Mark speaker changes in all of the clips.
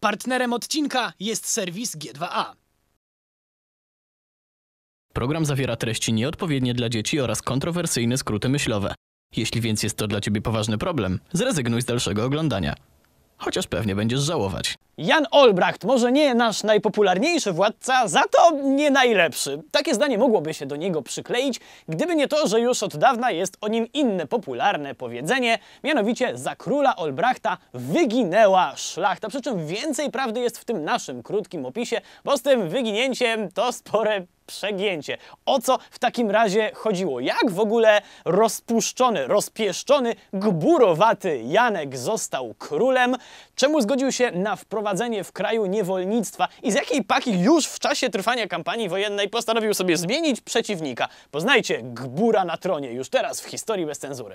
Speaker 1: Partnerem odcinka jest serwis G2A. Program zawiera treści nieodpowiednie dla dzieci oraz kontrowersyjne skróty myślowe. Jeśli więc jest to dla Ciebie poważny problem, zrezygnuj z dalszego oglądania chociaż pewnie będziesz żałować. Jan Olbracht może nie nasz najpopularniejszy władca, za to nie najlepszy. Takie zdanie mogłoby się do niego przykleić, gdyby nie to, że już od dawna jest o nim inne popularne powiedzenie, mianowicie za króla Olbrachta wyginęła szlachta. Przy czym więcej prawdy jest w tym naszym krótkim opisie, bo z tym wyginięciem to spore przegięcie. O co w takim razie chodziło? Jak w ogóle rozpuszczony, rozpieszczony, gburowaty Janek został królem? Czemu zgodził się na wprowadzenie w kraju niewolnictwa i z jakiej paki już w czasie trwania kampanii wojennej postanowił sobie zmienić przeciwnika? Poznajcie gbura na tronie już teraz w historii bez cenzury.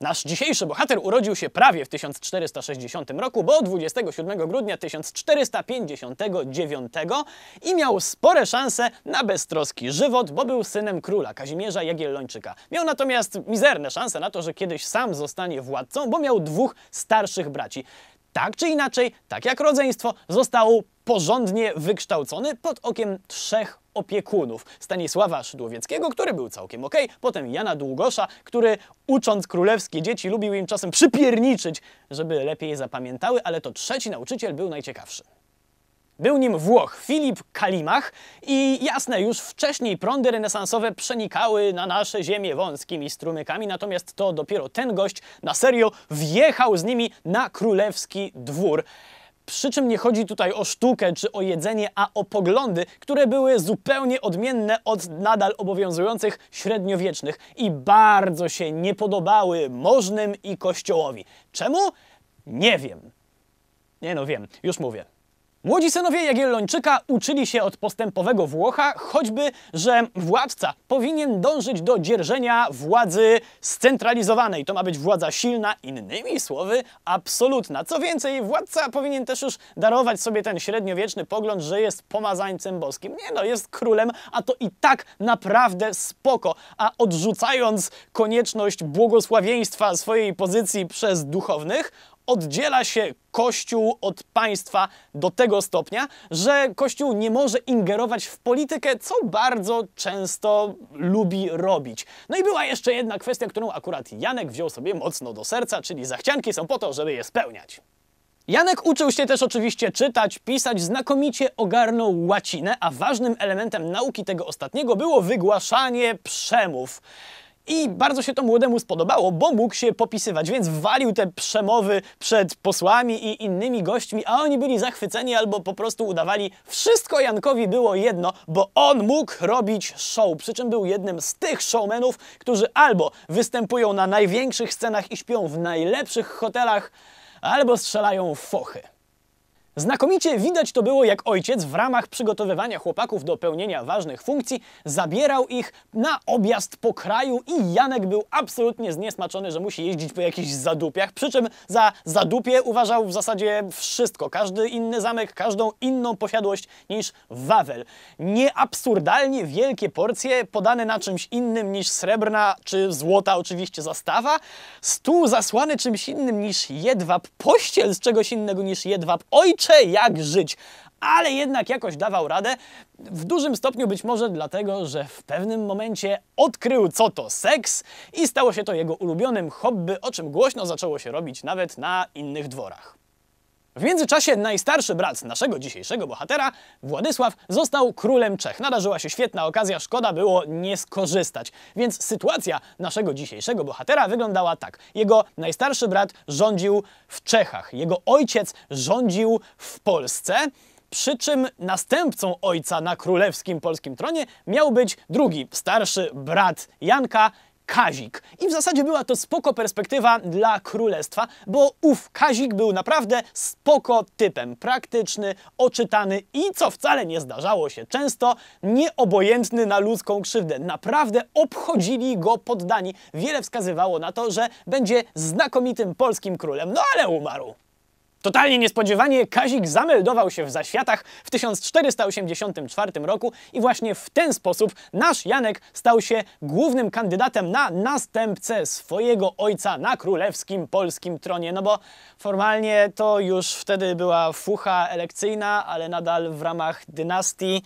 Speaker 1: Nasz dzisiejszy bohater urodził się prawie w 1460 roku, bo 27 grudnia 1459 i miał spore szanse na beztroski żywot, bo był synem króla Kazimierza Jagiellończyka. Miał natomiast mizerne szanse na to, że kiedyś sam zostanie władcą, bo miał dwóch starszych braci tak czy inaczej, tak jak rodzeństwo, został porządnie wykształcony pod okiem trzech opiekunów. Stanisława Szydłowieckiego, który był całkiem okej, okay. potem Jana Długosza, który ucząc królewskie dzieci lubił im czasem przypierniczyć, żeby lepiej zapamiętały, ale to trzeci nauczyciel był najciekawszy. Był nim Włoch Filip Kalimach i jasne, już wcześniej prądy renesansowe przenikały na nasze ziemię wąskimi strumykami, natomiast to dopiero ten gość na serio wjechał z nimi na królewski dwór. Przy czym nie chodzi tutaj o sztukę czy o jedzenie, a o poglądy, które były zupełnie odmienne od nadal obowiązujących średniowiecznych i bardzo się nie podobały możnym i kościołowi. Czemu? Nie wiem. Nie no wiem, już mówię. Młodzi synowie Jagiellończyka uczyli się od postępowego Włocha, choćby, że władca powinien dążyć do dzierżenia władzy scentralizowanej. To ma być władza silna, innymi słowy, absolutna. Co więcej, władca powinien też już darować sobie ten średniowieczny pogląd, że jest pomazańcem boskim. Nie no, jest królem, a to i tak naprawdę spoko. A odrzucając konieczność błogosławieństwa swojej pozycji przez duchownych, oddziela się Kościół od państwa do tego stopnia, że Kościół nie może ingerować w politykę, co bardzo często lubi robić. No i była jeszcze jedna kwestia, którą akurat Janek wziął sobie mocno do serca, czyli zachcianki są po to, żeby je spełniać. Janek uczył się też oczywiście czytać, pisać, znakomicie ogarnął łacinę, a ważnym elementem nauki tego ostatniego było wygłaszanie przemów. I bardzo się to młodemu spodobało, bo mógł się popisywać, więc walił te przemowy przed posłami i innymi gośćmi, a oni byli zachwyceni albo po prostu udawali, wszystko Jankowi było jedno, bo on mógł robić show. Przy czym był jednym z tych showmenów, którzy albo występują na największych scenach i śpią w najlepszych hotelach, albo strzelają fochy. Znakomicie widać to było, jak ojciec w ramach przygotowywania chłopaków do pełnienia ważnych funkcji zabierał ich na objazd po kraju i Janek był absolutnie zniesmaczony, że musi jeździć po jakichś zadupiach, przy czym za zadupie uważał w zasadzie wszystko, każdy inny zamek, każdą inną posiadłość niż Wawel. Nieabsurdalnie wielkie porcje podane na czymś innym niż srebrna czy złota oczywiście zastawa, stół zasłany czymś innym niż jedwab, pościel z czegoś innego niż jedwab, ojciec kurczę, jak żyć ale jednak jakoś dawał radę. W dużym stopniu być może dlatego, że w pewnym momencie odkrył, co to seks i stało się to jego ulubionym hobby, o czym głośno zaczęło się robić nawet na innych dworach. W międzyczasie najstarszy brat naszego dzisiejszego bohatera, Władysław, został królem Czech. Nadarzyła się świetna okazja, szkoda było nie skorzystać. Więc sytuacja naszego dzisiejszego bohatera wyglądała tak. Jego najstarszy brat rządził w Czechach, jego ojciec rządził w Polsce, przy czym następcą ojca na królewskim polskim tronie miał być drugi, starszy brat Janka, Kazik. I w zasadzie była to spoko perspektywa dla królestwa, bo ów Kazik był naprawdę spoko typem, praktyczny, oczytany i, co wcale nie zdarzało się często, nieobojętny na ludzką krzywdę. Naprawdę obchodzili go poddani. Wiele wskazywało na to, że będzie znakomitym polskim królem, no ale umarł. Totalnie niespodziewanie Kazik zameldował się w zaświatach w 1484 roku i właśnie w ten sposób nasz Janek stał się głównym kandydatem na następcę swojego ojca na królewskim polskim tronie. No bo formalnie to już wtedy była fucha elekcyjna, ale nadal w ramach dynastii.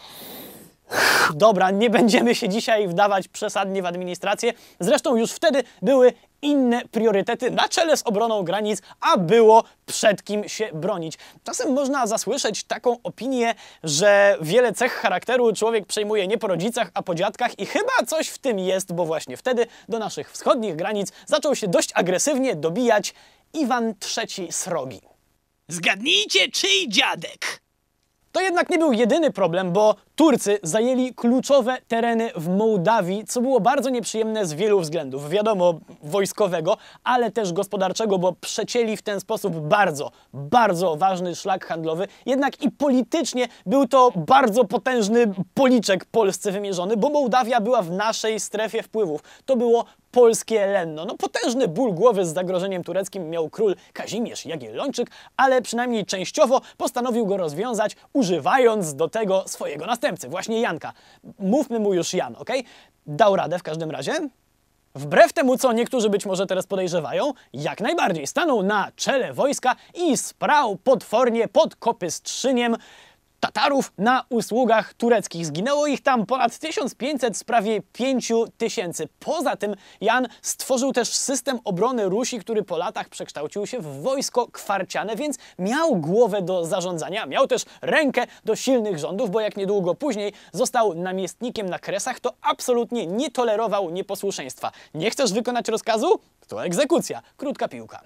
Speaker 1: Dobra, nie będziemy się dzisiaj wdawać przesadnie w administrację. Zresztą już wtedy były inne priorytety na czele z obroną granic, a było przed kim się bronić. Czasem można zasłyszeć taką opinię, że wiele cech charakteru człowiek przejmuje nie po rodzicach, a po dziadkach i chyba coś w tym jest, bo właśnie wtedy do naszych wschodnich granic zaczął się dość agresywnie dobijać Iwan III Srogi. Zgadnijcie, czyj dziadek? To jednak nie był jedyny problem, bo Turcy zajęli kluczowe tereny w Mołdawii, co było bardzo nieprzyjemne z wielu względów. Wiadomo, wojskowego, ale też gospodarczego, bo przecięli w ten sposób bardzo, bardzo ważny szlak handlowy. Jednak i politycznie był to bardzo potężny policzek Polsce wymierzony, bo Mołdawia była w naszej strefie wpływów. To było polskie Lenno. No potężny ból głowy z zagrożeniem tureckim miał król Kazimierz Jagiellończyk, ale przynajmniej częściowo postanowił go rozwiązać, używając do tego swojego następcy, właśnie Janka. Mówmy mu już Jan, ok? Dał radę w każdym razie. Wbrew temu, co niektórzy być może teraz podejrzewają, jak najbardziej stanął na czele wojska i sprał potwornie pod kopystrzyniem Tatarów na usługach tureckich. Zginęło ich tam ponad 1500 z prawie 5000. Poza tym Jan stworzył też system obrony Rusi, który po latach przekształcił się w wojsko kwarciane, więc miał głowę do zarządzania, miał też rękę do silnych rządów, bo jak niedługo później został namiestnikiem na Kresach, to absolutnie nie tolerował nieposłuszeństwa. Nie chcesz wykonać rozkazu? To egzekucja. Krótka piłka.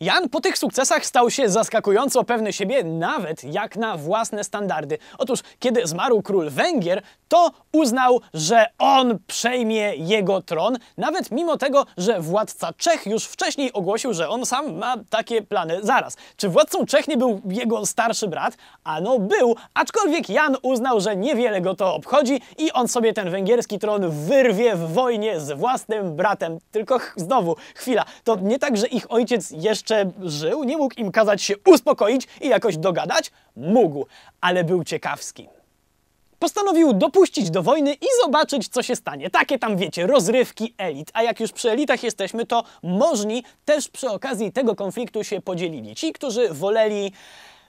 Speaker 1: Jan po tych sukcesach stał się zaskakująco pewny siebie, nawet jak na własne standardy. Otóż, kiedy zmarł król Węgier, to uznał, że on przejmie jego tron, nawet mimo tego, że władca Czech już wcześniej ogłosił, że on sam ma takie plany. Zaraz, czy władcą Czech nie był jego starszy brat? Ano był, aczkolwiek Jan uznał, że niewiele go to obchodzi i on sobie ten węgierski tron wyrwie w wojnie z własnym bratem. Tylko znowu, chwila, to nie tak, że ich ojciec jeszcze jeszcze żył, nie mógł im kazać się uspokoić i jakoś dogadać? Mógł, ale był ciekawski. Postanowił dopuścić do wojny i zobaczyć, co się stanie. Takie tam, wiecie, rozrywki elit. A jak już przy elitach jesteśmy, to możni też przy okazji tego konfliktu się podzielili. Ci, którzy woleli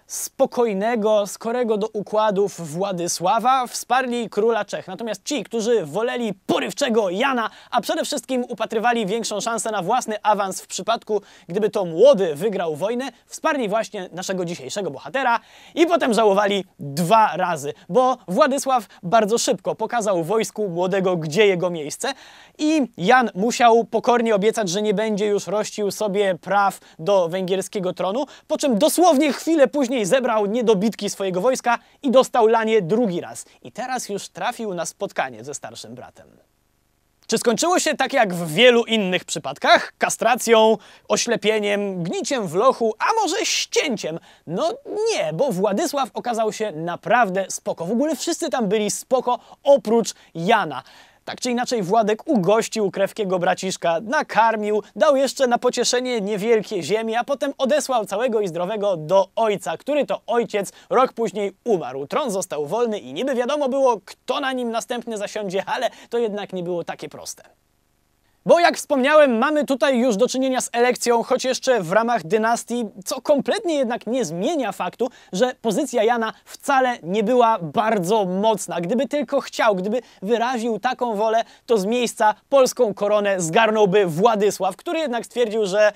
Speaker 1: spokojnego, skorego do układów Władysława wsparli króla Czech. Natomiast ci, którzy woleli porywczego Jana, a przede wszystkim upatrywali większą szansę na własny awans w przypadku, gdyby to młody wygrał wojnę, wsparli właśnie naszego dzisiejszego bohatera i potem żałowali dwa razy, bo Władysław bardzo szybko pokazał wojsku młodego, gdzie jego miejsce i Jan musiał pokornie obiecać, że nie będzie już rościł sobie praw do węgierskiego tronu, po czym dosłownie chwilę później później zebrał niedobitki swojego wojska i dostał lanie drugi raz. I teraz już trafił na spotkanie ze starszym bratem. Czy skończyło się tak jak w wielu innych przypadkach? Kastracją, oślepieniem, gniciem w lochu, a może ścięciem? No nie, bo Władysław okazał się naprawdę spoko. W ogóle wszyscy tam byli spoko, oprócz Jana. Tak czy inaczej Władek ugościł krewkiego braciszka, nakarmił, dał jeszcze na pocieszenie niewielkie ziemie, a potem odesłał całego i zdrowego do ojca, który to ojciec rok później umarł. Tron został wolny i niby wiadomo było, kto na nim następny zasiądzie, ale to jednak nie było takie proste. Bo jak wspomniałem, mamy tutaj już do czynienia z elekcją, choć jeszcze w ramach dynastii, co kompletnie jednak nie zmienia faktu, że pozycja Jana wcale nie była bardzo mocna. Gdyby tylko chciał, gdyby wyraził taką wolę, to z miejsca polską koronę zgarnąłby Władysław, który jednak stwierdził, że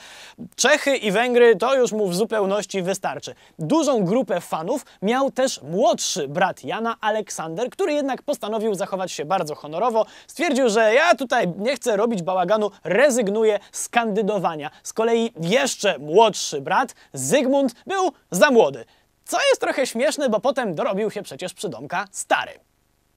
Speaker 1: Czechy i Węgry to już mu w zupełności wystarczy. Dużą grupę fanów miał też młodszy brat Jana, Aleksander, który jednak postanowił zachować się bardzo honorowo. Stwierdził, że ja tutaj nie chcę robić bałaganu, bałaganu rezygnuje z kandydowania. Z kolei jeszcze młodszy brat, Zygmunt, był za młody. Co jest trochę śmieszne, bo potem dorobił się przecież przydomka stary.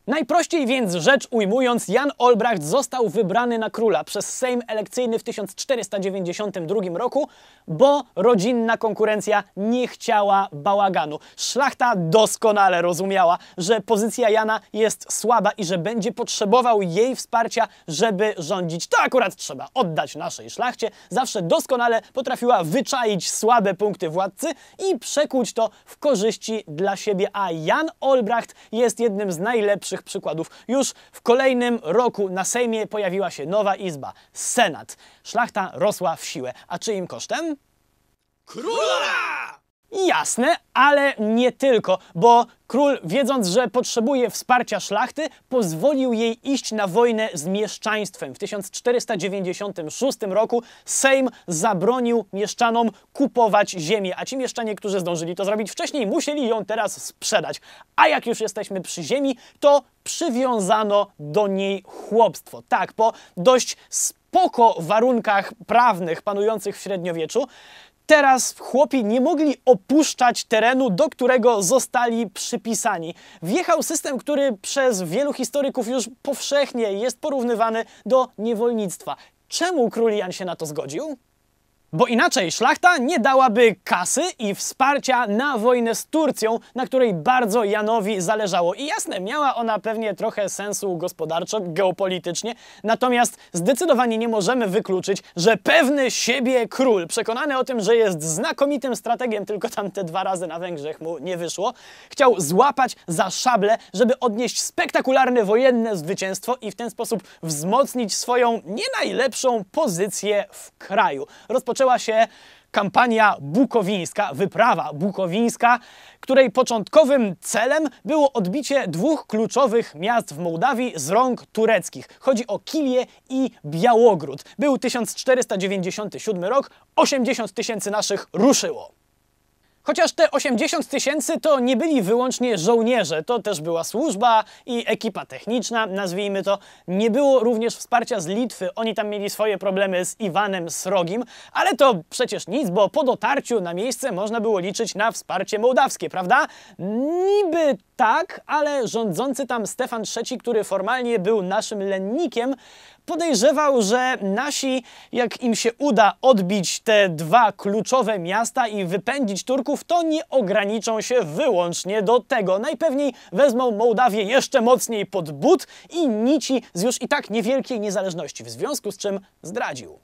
Speaker 1: Najprościej więc rzecz ujmując, Jan Olbracht został wybrany na króla przez Sejm elekcyjny w 1492 roku, bo rodzinna konkurencja nie chciała bałaganu. Szlachta doskonale rozumiała, że pozycja Jana jest słaba i że będzie potrzebował jej wsparcia, żeby rządzić. To akurat trzeba oddać naszej szlachcie. Zawsze doskonale potrafiła wyczaić słabe punkty władcy i przekuć to w korzyści dla siebie, a Jan Olbracht jest jednym z najlepszych najlepszych przykładów. Już w kolejnym roku na Sejmie pojawiła się nowa izba, Senat. Szlachta rosła w siłę. A czyim kosztem? Króla! Jasne, ale nie tylko, bo król, wiedząc, że potrzebuje wsparcia szlachty, pozwolił jej iść na wojnę z mieszczaństwem. W 1496 roku Sejm zabronił mieszczanom kupować ziemię, a ci mieszczanie, którzy zdążyli to zrobić wcześniej, musieli ją teraz sprzedać. A jak już jesteśmy przy ziemi, to przywiązano do niej chłopstwo. Tak, po dość spoko warunkach prawnych panujących w średniowieczu, Teraz chłopi nie mogli opuszczać terenu, do którego zostali przypisani. Wjechał system, który przez wielu historyków już powszechnie jest porównywany do niewolnictwa. Czemu król Jan się na to zgodził? Bo inaczej szlachta nie dałaby kasy i wsparcia na wojnę z Turcją, na której bardzo Janowi zależało. I jasne, miała ona pewnie trochę sensu gospodarczo, geopolitycznie, natomiast zdecydowanie nie możemy wykluczyć, że pewny siebie król, przekonany o tym, że jest znakomitym strategiem, tylko tam te dwa razy na Węgrzech mu nie wyszło, chciał złapać za szable, żeby odnieść spektakularne wojenne zwycięstwo i w ten sposób wzmocnić swoją nie najlepszą pozycję w kraju. Rozpoczęło rozpoczęła się kampania bukowińska, wyprawa bukowińska, której początkowym celem było odbicie dwóch kluczowych miast w Mołdawii z rąk tureckich. Chodzi o Kilię i Białogród. Był 1497 rok, 80 tysięcy naszych ruszyło. Chociaż te 80 tysięcy to nie byli wyłącznie żołnierze, to też była służba i ekipa techniczna, nazwijmy to. Nie było również wsparcia z Litwy, oni tam mieli swoje problemy z Iwanem Srogim, ale to przecież nic, bo po dotarciu na miejsce można było liczyć na wsparcie mołdawskie, prawda? Niby tak, ale rządzący tam Stefan III, który formalnie był naszym lennikiem, podejrzewał, że nasi, jak im się uda odbić te dwa kluczowe miasta i wypędzić Turków, to nie ograniczą się wyłącznie do tego. Najpewniej wezmą Mołdawię jeszcze mocniej pod but i nici z już i tak niewielkiej niezależności, w związku z czym zdradził.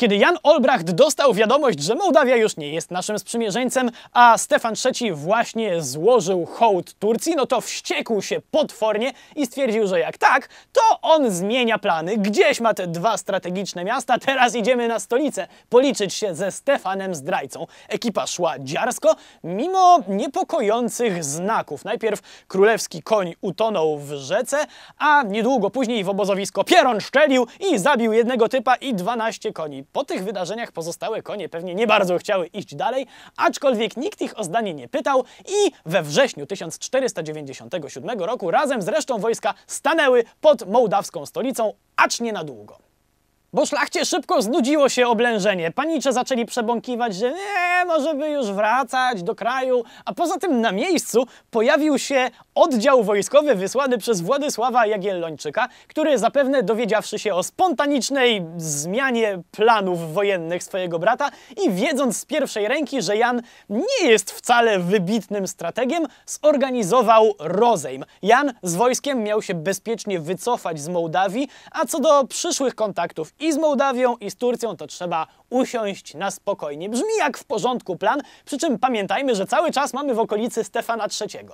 Speaker 1: Kiedy Jan Olbracht dostał wiadomość, że Mołdawia już nie jest naszym sprzymierzeńcem, a Stefan III właśnie złożył hołd Turcji, no to wściekł się potwornie i stwierdził, że jak tak, to on zmienia plany. Gdzieś ma te dwa strategiczne miasta, teraz idziemy na stolicę policzyć się ze Stefanem zdrajcą. Ekipa szła dziarsko, mimo niepokojących znaków. Najpierw królewski koń utonął w rzece, a niedługo później w obozowisko pieron szczelił i zabił jednego typa i 12 koni. Po tych wydarzeniach pozostałe konie pewnie nie bardzo chciały iść dalej, aczkolwiek nikt ich o zdanie nie pytał i we wrześniu 1497 roku razem z resztą wojska stanęły pod mołdawską stolicą, acz nie na długo. Bo szlachcie szybko znudziło się oblężenie. Panicze zaczęli przebąkiwać, że nie, może by już wracać do kraju. A poza tym na miejscu pojawił się oddział wojskowy wysłany przez Władysława Jagiellończyka, który zapewne dowiedziawszy się o spontanicznej zmianie planów wojennych swojego brata i wiedząc z pierwszej ręki, że Jan nie jest wcale wybitnym strategiem, zorganizował rozejm. Jan z wojskiem miał się bezpiecznie wycofać z Mołdawii, a co do przyszłych kontaktów i z Mołdawią, i z Turcją, to trzeba usiąść na spokojnie. Brzmi jak w porządku plan, przy czym pamiętajmy, że cały czas mamy w okolicy Stefana III.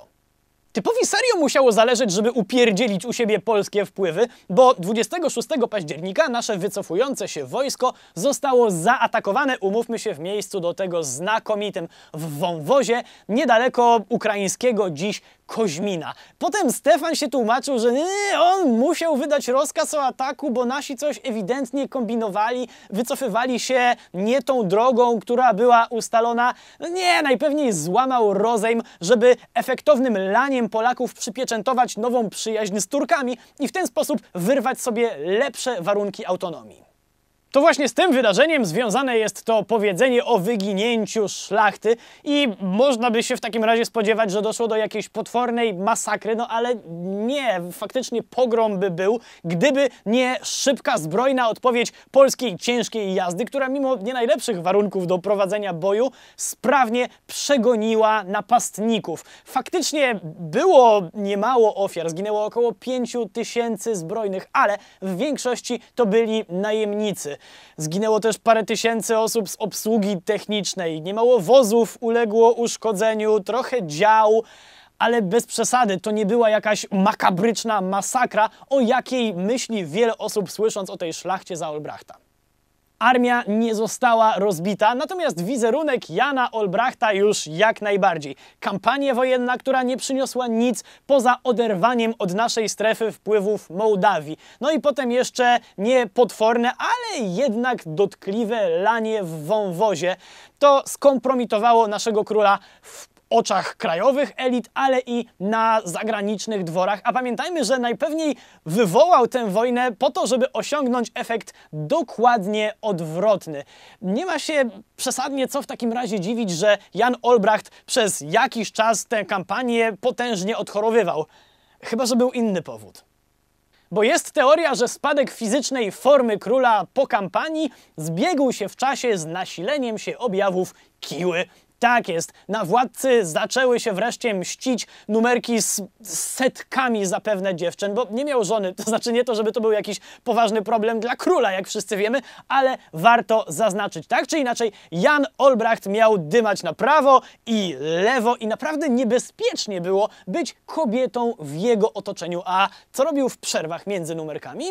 Speaker 1: Typowi serio musiało zależeć, żeby upierdzielić u siebie polskie wpływy, bo 26 października nasze wycofujące się wojsko zostało zaatakowane, umówmy się, w miejscu do tego znakomitym w Wąwozie, niedaleko ukraińskiego dziś Koźmina. Potem Stefan się tłumaczył, że nie, on musiał wydać rozkaz o ataku, bo nasi coś ewidentnie kombinowali, wycofywali się nie tą drogą, która była ustalona. No nie, najpewniej złamał rozejm, żeby efektownym laniem Polaków przypieczętować nową przyjaźń z Turkami i w ten sposób wyrwać sobie lepsze warunki autonomii. To właśnie z tym wydarzeniem związane jest to powiedzenie o wyginięciu szlachty i można by się w takim razie spodziewać, że doszło do jakiejś potwornej masakry, no ale nie, faktycznie pogrom by był, gdyby nie szybka, zbrojna odpowiedź polskiej ciężkiej jazdy, która mimo nie najlepszych warunków do prowadzenia boju sprawnie przegoniła napastników. Faktycznie było niemało ofiar, zginęło około 5 tysięcy zbrojnych, ale w większości to byli najemnicy. Zginęło też parę tysięcy osób z obsługi technicznej. Niemało wozów uległo uszkodzeniu, trochę dział, ale bez przesady to nie była jakaś makabryczna masakra, o jakiej myśli wiele osób słysząc o tej szlachcie za Olbrachta armia nie została rozbita, natomiast wizerunek Jana Olbrachta już jak najbardziej. Kampania wojenna, która nie przyniosła nic poza oderwaniem od naszej strefy wpływów Mołdawii. No i potem jeszcze nie potworne, ale jednak dotkliwe lanie w wąwozie. To skompromitowało naszego króla w oczach krajowych elit, ale i na zagranicznych dworach. A pamiętajmy, że najpewniej wywołał tę wojnę po to, żeby osiągnąć efekt dokładnie odwrotny. Nie ma się przesadnie co w takim razie dziwić, że Jan Olbracht przez jakiś czas tę kampanię potężnie odchorowywał. Chyba, że był inny powód bo jest teoria, że spadek fizycznej formy króla po kampanii zbiegł się w czasie z nasileniem się objawów kiły. Tak jest, na władcy zaczęły się wreszcie mścić numerki z setkami zapewne dziewczyn, bo nie miał żony, to znaczy nie to, żeby to był jakiś poważny problem dla króla, jak wszyscy wiemy, ale warto zaznaczyć. Tak czy inaczej, Jan Olbracht miał dymać na prawo i lewo i naprawdę niebezpiecznie było być kobietą w jego otoczeniu. A co robił w przerwach między numerkami?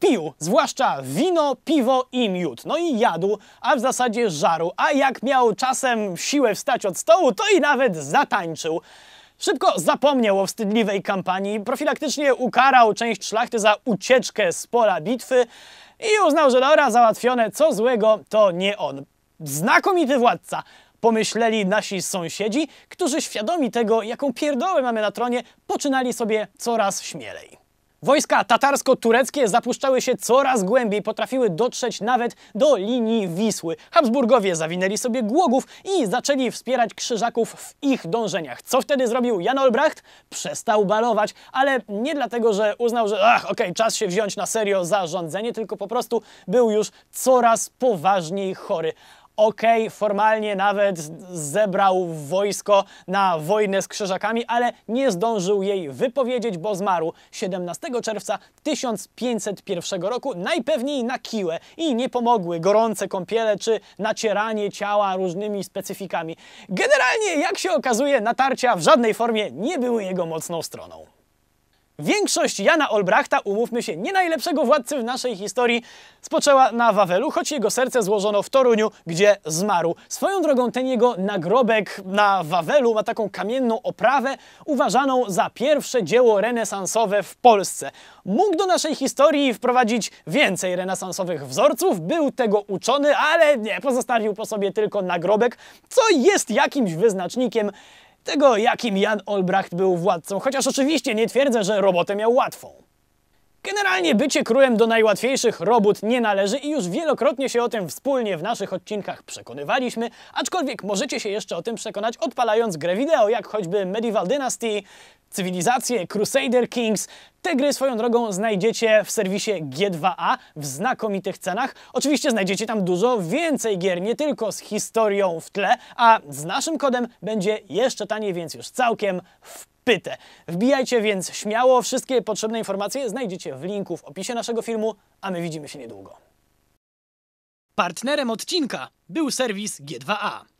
Speaker 1: pił, zwłaszcza wino, piwo i miód. No i jadł, a w zasadzie żarł, a jak miał czasem siłę wstać od stołu, to i nawet zatańczył. Szybko zapomniał o wstydliwej kampanii, profilaktycznie ukarał część szlachty za ucieczkę z pola bitwy i uznał, że dobra, załatwione, co złego, to nie on. Znakomity władca, pomyśleli nasi sąsiedzi, którzy świadomi tego, jaką pierdołę mamy na tronie, poczynali sobie coraz śmielej. Wojska tatarsko-tureckie zapuszczały się coraz głębiej, potrafiły dotrzeć nawet do linii Wisły. Habsburgowie zawinęli sobie głogów i zaczęli wspierać krzyżaków w ich dążeniach. Co wtedy zrobił Jan Olbracht? Przestał balować, ale nie dlatego, że uznał, że ach, okej, okay, czas się wziąć na serio za rządzenie, tylko po prostu był już coraz poważniej chory ok, formalnie nawet zebrał wojsko na wojnę z krzyżakami, ale nie zdążył jej wypowiedzieć, bo zmarł 17 czerwca 1501 roku, najpewniej na kiłę i nie pomogły gorące kąpiele czy nacieranie ciała różnymi specyfikami. Generalnie, jak się okazuje, natarcia w żadnej formie nie były jego mocną stroną. Większość Jana Olbrachta, umówmy się, nie najlepszego władcy w naszej historii, spoczęła na Wawelu, choć jego serce złożono w Toruniu, gdzie zmarł. Swoją drogą ten jego nagrobek na Wawelu ma taką kamienną oprawę, uważaną za pierwsze dzieło renesansowe w Polsce. Mógł do naszej historii wprowadzić więcej renesansowych wzorców, był tego uczony, ale nie, pozostawił po sobie tylko nagrobek, co jest jakimś wyznacznikiem tego, jakim Jan Olbracht był władcą, chociaż oczywiście nie twierdzę, że robotę miał łatwą. Generalnie bycie królem do najłatwiejszych robót nie należy i już wielokrotnie się o tym wspólnie w naszych odcinkach przekonywaliśmy, aczkolwiek możecie się jeszcze o tym przekonać odpalając grę wideo, jak choćby Medieval Dynasty, Cywilizację, Crusader Kings. Te gry swoją drogą znajdziecie w serwisie G2A w znakomitych cenach. Oczywiście znajdziecie tam dużo więcej gier, nie tylko z historią w tle, a z naszym kodem będzie jeszcze taniej, więc już całkiem w Wbijajcie więc śmiało, wszystkie potrzebne informacje znajdziecie w linku w opisie naszego filmu, a my widzimy się niedługo. Partnerem odcinka był serwis G2A.